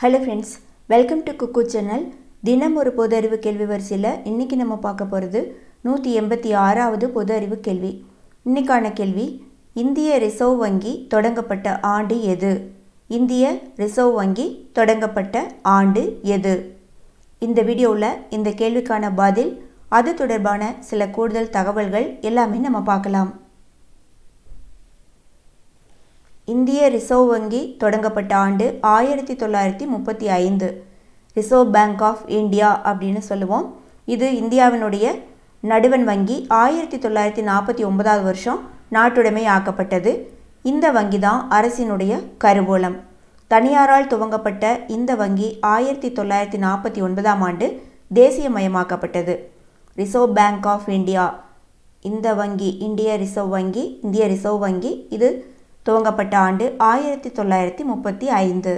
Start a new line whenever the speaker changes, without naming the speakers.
hello friends welcome to cook channel தினம் ஒரு பொது அறிவு கேள்வி வரிசையில் இன்றைக்கி நம்ம பார்க்க போகிறது நூற்றி எண்பத்தி ஆறாவது பொது அறிவு கேள்வி இன்றைக்கான கேள்வி இந்திய ரிசர்வ் வங்கி தொடங்கப்பட்ட ஆண்டு எது இந்திய ரிசர்வ் வங்கி தொடங்கப்பட்ட ஆண்டு எது இந்த வீடியோவில் இந்த கேள்விக்கான பதில் அது தொடர்பான சில கூடுதல் தகவல்கள் எல்லாமே நம்ம பார்க்கலாம் இந்திய ரிசர்வ் வங்கி தொடங்கப்பட்ட ஆண்டு ஆயிரத்தி தொள்ளாயிரத்தி முப்பத்தி ஐந்து ரிசர்வ் பேங்க் ஆஃப் இந்தியா அப்படின்னு சொல்லுவோம் இது இந்தியாவினுடைய நடுவன் வங்கி ஆயிரத்தி தொள்ளாயிரத்தி நாற்பத்தி ஒன்பதாவது வருஷம் நாட்டுடைமை ஆக்கப்பட்டது இந்த வங்கி தான் அரசினுடைய கருவூலம் தனியாரால் துவங்கப்பட்ட இந்த வங்கி ஆயிரத்தி தொள்ளாயிரத்தி நாற்பத்தி ஒன்பதாம் ஆண்டு தேசியமயமாக்கப்பட்டது ரிசர்வ் பேங்க் ஆஃப் இந்தியா இந்த வங்கி இந்திய ரிசர்வ் வங்கி இந்திய ரிசர்வ் வங்கி இது துவங்கப்பட்ட ஆண்டு ஆயிரத்தி தொள்ளாயிரத்தி முப்பத்தி ஐந்து